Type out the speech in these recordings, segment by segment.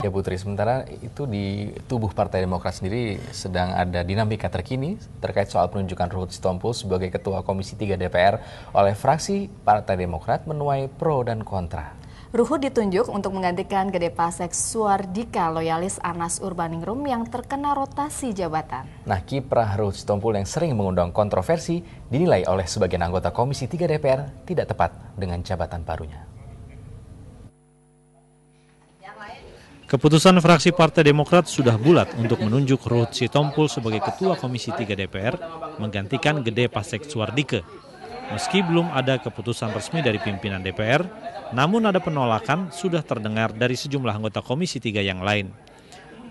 Ya Putri, sementara itu di tubuh Partai Demokrat sendiri sedang ada dinamika terkini terkait soal penunjukan Ruhut Sitompul sebagai Ketua Komisi 3 DPR oleh fraksi Partai Demokrat menuai pro dan kontra. Ruhut ditunjuk untuk menggantikan Gede Pasek Suardika loyalis Anas Urbaningrum yang terkena rotasi jabatan. Nah, kiprah Ruhut Sitompul yang sering mengundang kontroversi dinilai oleh sebagian anggota Komisi 3 DPR tidak tepat dengan jabatan barunya. Keputusan fraksi Partai Demokrat sudah bulat untuk menunjuk Ruhut Sitompul sebagai Ketua Komisi 3 DPR menggantikan Gede Pasek Suardike. Meski belum ada keputusan resmi dari pimpinan DPR, namun ada penolakan sudah terdengar dari sejumlah anggota Komisi 3 yang lain.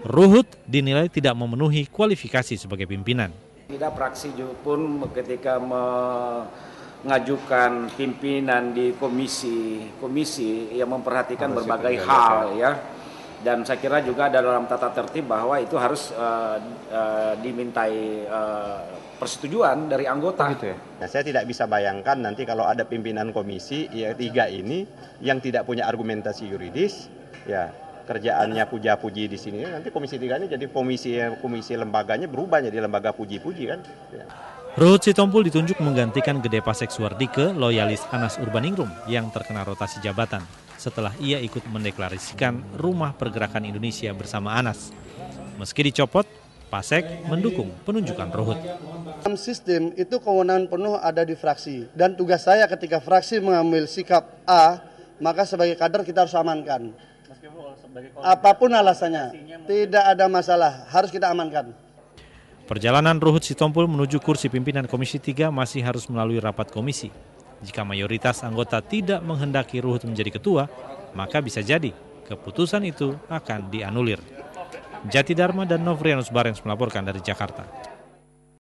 Ruhut dinilai tidak memenuhi kualifikasi sebagai pimpinan. Tidak fraksi pun ketika mengajukan pimpinan di komisi komisi yang memperhatikan berbagai hal ya dan saya kira juga dalam tata tertib bahwa itu harus uh, uh, dimintai uh, persetujuan dari anggota. Oh gitu ya? nah, saya tidak bisa bayangkan nanti kalau ada pimpinan komisi ya tiga ini yang tidak punya argumentasi yuridis, ya kerjaannya puja-puji di sini nanti komisi tiga ini jadi komisi komisi lembaganya berubah jadi lembaga puji-puji kan. Ya. Ruhut Sitompul ditunjuk menggantikan Gede Pasek Suwardike, loyalis Anas Urbaningrum yang terkena rotasi jabatan setelah ia ikut mendeklarasikan Rumah Pergerakan Indonesia bersama Anas. Meski dicopot, Pasek mendukung penunjukan Ruhut. Dalam sistem itu kewenangan penuh ada di fraksi dan tugas saya ketika fraksi mengambil sikap A, maka sebagai kader kita harus amankan. Apapun alasannya, tidak ada masalah, harus kita amankan. Perjalanan Ruhut Sitompul menuju kursi pimpinan Komisi 3 masih harus melalui rapat komisi. Jika mayoritas anggota tidak menghendaki Ruhut menjadi ketua, maka bisa jadi keputusan itu akan dianulir. Jati Dharma dan Novrianus Barens melaporkan dari Jakarta.